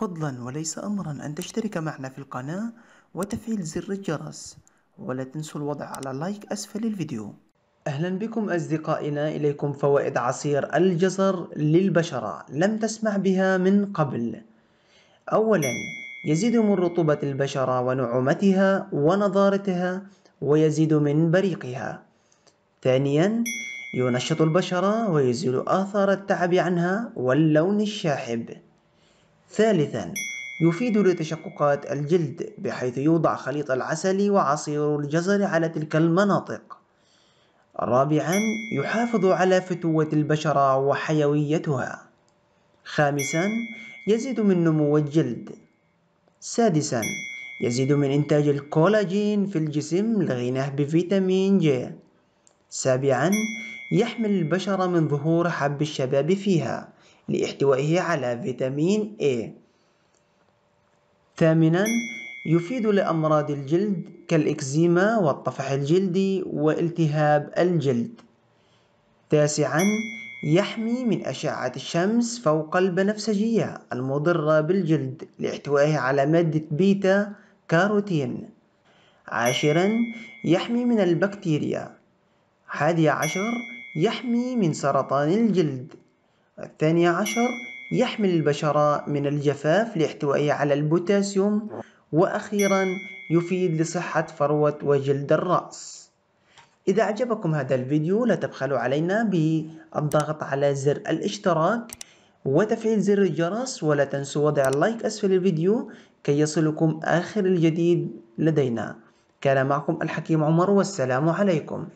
فضلا وليس أمرا أن تشترك معنا في القناة وتفعيل زر الجرس ولا تنسوا الوضع على لايك أسفل الفيديو أهلا بكم أصدقائنا إليكم فوائد عصير الجزر للبشرة لم تسمع بها من قبل أولا يزيد من رطوبة البشرة ونعومتها ونضارتها ويزيد من بريقها ثانيا ينشط البشرة ويزيل آثار التعب عنها واللون الشاحب ثالثا يفيد لتشققات الجلد بحيث يوضع خليط العسل وعصير الجزر على تلك المناطق رابعا يحافظ على فتوة البشرة وحيويتها خامسا يزيد من نمو الجلد سادسا يزيد من إنتاج الكولاجين في الجسم لغناه بفيتامين جي سابعا يحمل البشرة من ظهور حب الشباب فيها لاحتوائه على فيتامين A ثامنا يفيد لأمراض الجلد كالإكزيما والطفح الجلدي والتهاب الجلد تاسعا يحمي من أشعة الشمس فوق البنفسجية المضرة بالجلد لاحتوائه على مادة بيتا كاروتين عاشرا يحمي من البكتيريا حادي عشر يحمي من سرطان الجلد الثاني عشر يحمل البشرة من الجفاف لاحتوائه على البوتاسيوم وأخيرا يفيد لصحة فروة وجلد الرأس إذا أعجبكم هذا الفيديو لا تبخلوا علينا بالضغط على زر الاشتراك وتفعيل زر الجرس ولا تنسوا وضع اللايك أسفل الفيديو كي يصلكم آخر الجديد لدينا كان معكم الحكيم عمر والسلام عليكم